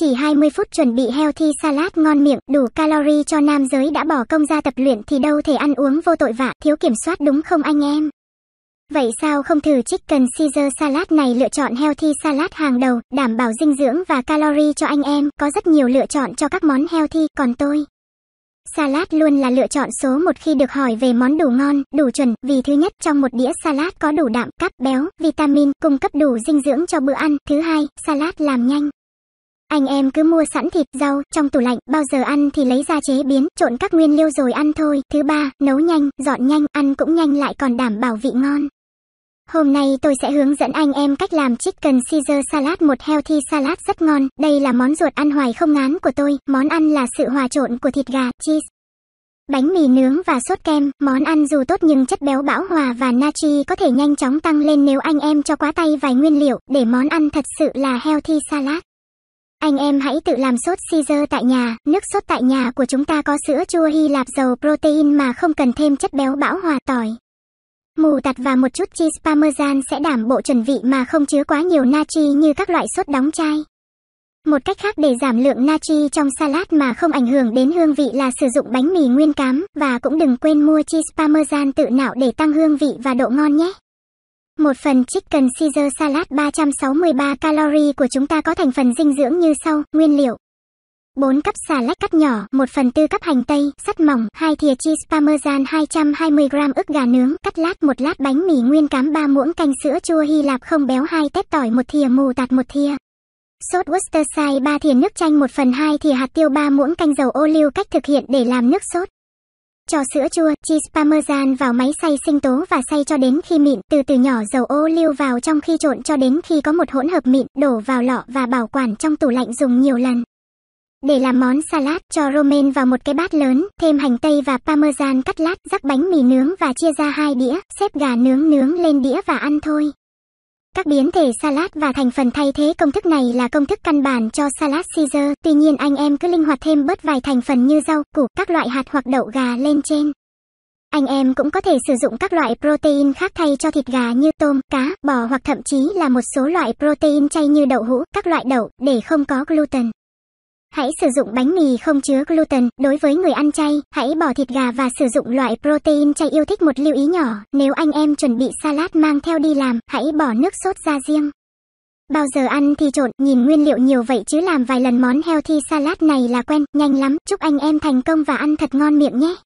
chỉ 20 phút chuẩn bị healthy salad ngon miệng, đủ calorie cho nam giới đã bỏ công ra tập luyện thì đâu thể ăn uống vô tội vạ, thiếu kiểm soát đúng không anh em? Vậy sao không thử chicken Caesar salad này lựa chọn healthy salad hàng đầu, đảm bảo dinh dưỡng và calorie cho anh em, có rất nhiều lựa chọn cho các món healthy, còn tôi. Salad luôn là lựa chọn số một khi được hỏi về món đủ ngon, đủ chuẩn, vì thứ nhất trong một đĩa salad có đủ đạm, cắp béo, vitamin, cung cấp đủ dinh dưỡng cho bữa ăn. Thứ hai, salad làm nhanh. Anh em cứ mua sẵn thịt, rau, trong tủ lạnh, bao giờ ăn thì lấy ra chế biến, trộn các nguyên liệu rồi ăn thôi. Thứ ba, nấu nhanh, dọn nhanh, ăn cũng nhanh lại còn đảm bảo vị ngon. Hôm nay tôi sẽ hướng dẫn anh em cách làm chicken Caesar salad một healthy salad rất ngon. Đây là món ruột ăn hoài không ngán của tôi, món ăn là sự hòa trộn của thịt gà, cheese, bánh mì nướng và sốt kem. Món ăn dù tốt nhưng chất béo bão hòa và natri có thể nhanh chóng tăng lên nếu anh em cho quá tay vài nguyên liệu để món ăn thật sự là healthy salad. Anh em hãy tự làm sốt Caesar tại nhà, nước sốt tại nhà của chúng ta có sữa chua Hy Lạp dầu protein mà không cần thêm chất béo bão hòa tỏi. Mù tạt và một chút cheese parmesan sẽ đảm bộ chuẩn vị mà không chứa quá nhiều natri như các loại sốt đóng chai. Một cách khác để giảm lượng natri trong salad mà không ảnh hưởng đến hương vị là sử dụng bánh mì nguyên cám và cũng đừng quên mua cheese parmesan tự nạo để tăng hương vị và độ ngon nhé. Một phần chicken Caesar salad 363 calorie của chúng ta có thành phần dinh dưỡng như sau, nguyên liệu. 4 cắp xà lách cắt nhỏ, 1 phần tư cắp hành tây, sắt mỏng, 2 thìa cheese parmesan 220g ức gà nướng, cắt lát một lát bánh mì nguyên cám 3 muỗng canh sữa chua Hy Lạp không béo 2 tép tỏi một thìa mù tạt một thìa. Sốt Worcestershire 3 thìa nước chanh 1 phần 2 thìa hạt tiêu 3 muỗng canh dầu ô liu cách thực hiện để làm nước sốt. Cho sữa chua, cheese parmesan vào máy xay sinh tố và xay cho đến khi mịn, từ từ nhỏ dầu ô liu vào trong khi trộn cho đến khi có một hỗn hợp mịn, đổ vào lọ và bảo quản trong tủ lạnh dùng nhiều lần. Để làm món salad, cho romaine vào một cái bát lớn, thêm hành tây và parmesan cắt lát, rắc bánh mì nướng và chia ra hai đĩa, xếp gà nướng nướng lên đĩa và ăn thôi. Các biến thể salad và thành phần thay thế công thức này là công thức căn bản cho salad Caesar, tuy nhiên anh em cứ linh hoạt thêm bớt vài thành phần như rau, củ, các loại hạt hoặc đậu gà lên trên. Anh em cũng có thể sử dụng các loại protein khác thay cho thịt gà như tôm, cá, bò hoặc thậm chí là một số loại protein chay như đậu hũ, các loại đậu, để không có gluten. Hãy sử dụng bánh mì không chứa gluten. Đối với người ăn chay, hãy bỏ thịt gà và sử dụng loại protein chay yêu thích một lưu ý nhỏ. Nếu anh em chuẩn bị salad mang theo đi làm, hãy bỏ nước sốt ra riêng. Bao giờ ăn thì trộn, nhìn nguyên liệu nhiều vậy chứ làm vài lần món healthy salad này là quen, nhanh lắm. Chúc anh em thành công và ăn thật ngon miệng nhé.